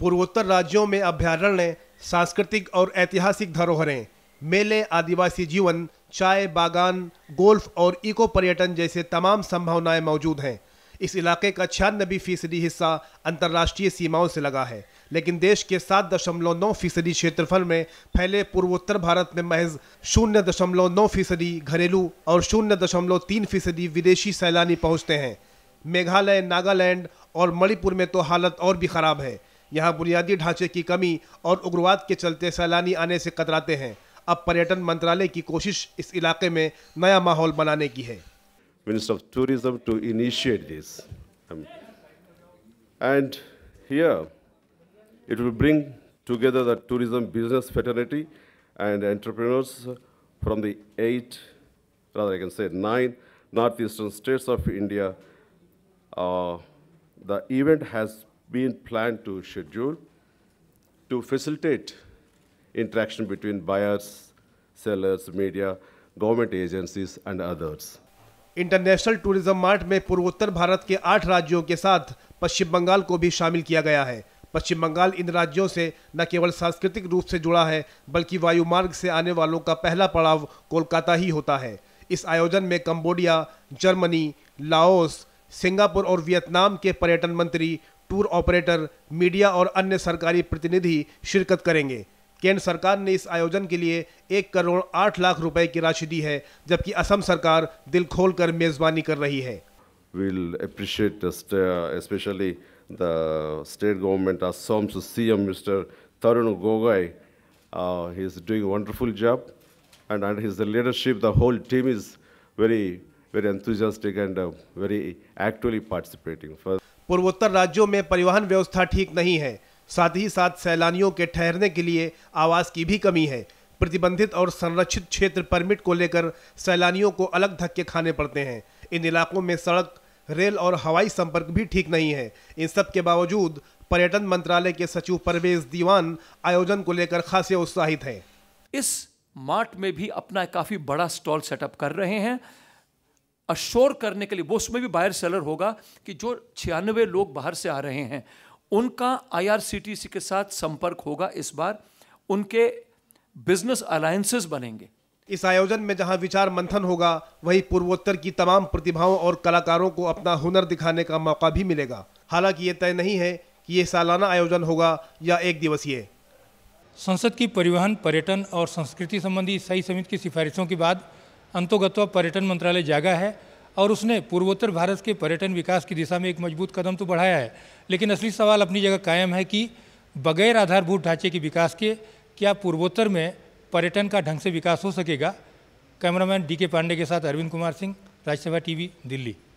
पूर्वोत्तर राज्यों में अभ्यारण्य सांस्कृतिक और ऐतिहासिक धरोहरें मेले आदिवासी जीवन चाय बागान गोल्फ और इको पर्यटन जैसे तमाम संभावनाएं मौजूद हैं इस इलाके का छियानबे फीसदी हिस्सा अंतर्राष्ट्रीय सीमाओं से लगा है लेकिन देश के सात दशमलव नौ फीसदी क्षेत्रफल में फैले पूर्वोत्तर भारत में महज शून्य दशमलव नौ फीसदी घरेलू और शून्य दशमलव तीन फीसदी विदेशी सैलानी पहुंचते हैं मेघालय नागालैंड और मणिपुर में तो हालत और भी खराब है यहाँ बुनियादी ढांचे की कमी और उग्रवाद के चलते सैलानी आने से कतराते हैं अब पर्यटन मंत्रालय की कोशिश इस इलाके में नया माहौल बनाने की है Minister of Tourism to initiate this. Um, and here it will bring together the tourism business fraternity and entrepreneurs from the eight, rather I can say nine, northeastern states of India. Uh, the event has been planned to schedule to facilitate interaction between buyers, sellers, media, government agencies and others. International tourism mart में पूर्वोत्तर भारत के आठ राज्यों के साथ पश्चिम बंगाल को भी शामिल किया गया है पश्चिम बंगाल इन राज्यों से न केवल सांस्कृतिक रूप से जुड़ा है बल्कि वायु मार्ग से आने वालों का पहला पड़ाव कोलकाता ही होता है इस आयोजन में कंबोडिया जर्मनी लाओस सिंगापुर और वियतनाम के पर्यटन मंत्री टूर ऑपरेटर मीडिया और अन्य सरकारी प्रतिनिधि शिरकत करेंगे केंद्र सरकार ने इस आयोजन के लिए एक करोड़ आठ लाख रुपए की राशि दी है जबकि असम सरकार दिल खोल कर मेजबानी कर रही है will appreciate especially the state government Assam CM Mr. Tarun Gogai. Uh, he is doing a wonderful job and under his leadership the whole team is very very enthusiastic and uh, very actively participating. For पूर्वोत्तर राज्यों में परिवहन व्यवस्था ठीक नहीं है साथ ही साथ सैलानियों के ठहरने के लिए आवास की भी कमी है प्रतिबंधित और संरक्षित क्षेत्र परमिट को लेकर सैलानियों को अलग धक्के खाने पड़ते हैं इन इलाकों में सड़क रेल और हवाई संपर्क भी ठीक नहीं है इन सब के बावजूद पर्यटन मंत्रालय के सचिव परवेज दीवान आयोजन को लेकर खासे उत्साहित हैं इस मार्ट में भी अपना काफी बड़ा स्टॉल सेटअप कर रहे हैं अश्योर करने के लिए वो उसमें भी बायर सेलर होगा कि जो छियानवे लोग बाहर से आ रहे हैं उनका आईआरसीटीसी के साथ संपर्क होगा इस बार उनके बिजनेस अलायंसेस बनेंगे इस आयोजन में जहां विचार मंथन होगा वहीं पूर्वोत्तर की तमाम प्रतिभाओं और कलाकारों को अपना हुनर दिखाने का मौका भी मिलेगा हालांकि ये तय नहीं है कि ये सालाना आयोजन होगा या एक दिवसीय संसद की परिवहन पर्यटन और संस्कृति संबंधी सही समिति की सिफारिशों के बाद अंतोगत्वा पर्यटन मंत्रालय जागा है और उसने पूर्वोत्तर भारत के पर्यटन विकास की दिशा में एक मजबूत कदम तो बढ़ाया है लेकिन असली सवाल अपनी जगह कायम है कि बगैर आधारभूत ढांचे के विकास के क्या पूर्वोत्तर में पर्यटन का ढंग से विकास हो सकेगा कैमरामैन डी के पांडे के साथ अरविंद कुमार सिंह राज्यसभा टीवी दिल्ली